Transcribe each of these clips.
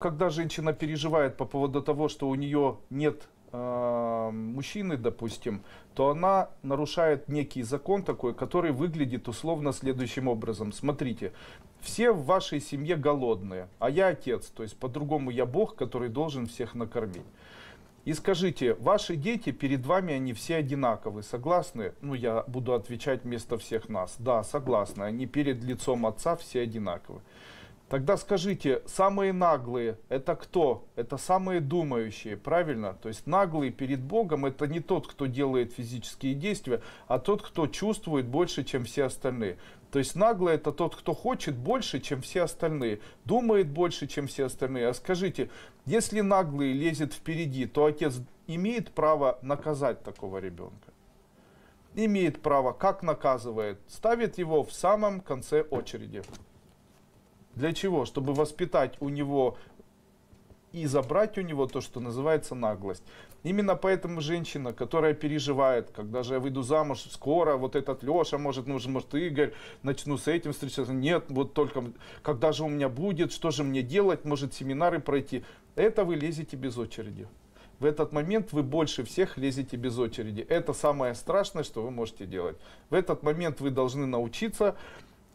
Когда женщина переживает по поводу того, что у нее нет э, мужчины, допустим, то она нарушает некий закон такой, который выглядит условно следующим образом. Смотрите, все в вашей семье голодные, а я отец, то есть по-другому я Бог, который должен всех накормить. И скажите, ваши дети перед вами, они все одинаковы, согласны? Ну, я буду отвечать вместо всех нас. Да, согласны, они перед лицом отца все одинаковы. Тогда скажите, самые наглые это кто? Это самые думающие, правильно? То есть наглые перед Богом это не тот, кто делает физические действия, а тот, кто чувствует больше, чем все остальные. То есть наглый это тот, кто хочет больше, чем все остальные, думает больше, чем все остальные. А скажите, если наглый лезет впереди, то отец имеет право наказать такого ребенка? Имеет право, как наказывает, ставит его в самом конце очереди. Для чего? Чтобы воспитать у него и забрать у него то, что называется наглость. Именно поэтому женщина, которая переживает, когда же я выйду замуж, скоро вот этот Леша, может, нужен, может, Игорь, начну с этим встречаться. Нет, вот только когда же у меня будет, что же мне делать, может, семинары пройти. Это вы лезете без очереди. В этот момент вы больше всех лезете без очереди. Это самое страшное, что вы можете делать. В этот момент вы должны научиться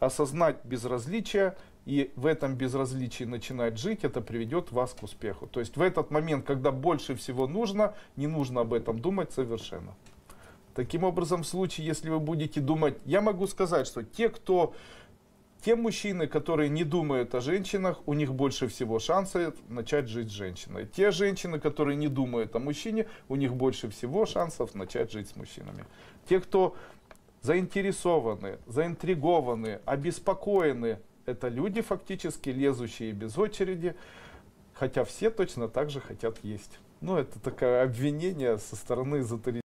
осознать безразличие и в этом безразличии начинать жить, это приведет вас к успеху. То есть в этот момент, когда больше всего нужно, не нужно об этом думать совершенно. Таким образом, в случае, если вы будете думать, я могу сказать, что те, кто те мужчины, которые не думают о женщинах, у них больше всего шансов начать жить с женщиной. Те женщины, которые не думают о мужчине, у них больше всего шансов начать жить с мужчинами. Те, кто заинтересованы, заинтригованы, обеспокоены. Это люди фактически, лезущие без очереди, хотя все точно так же хотят есть. Ну, это такое обвинение со стороны эзотеризма.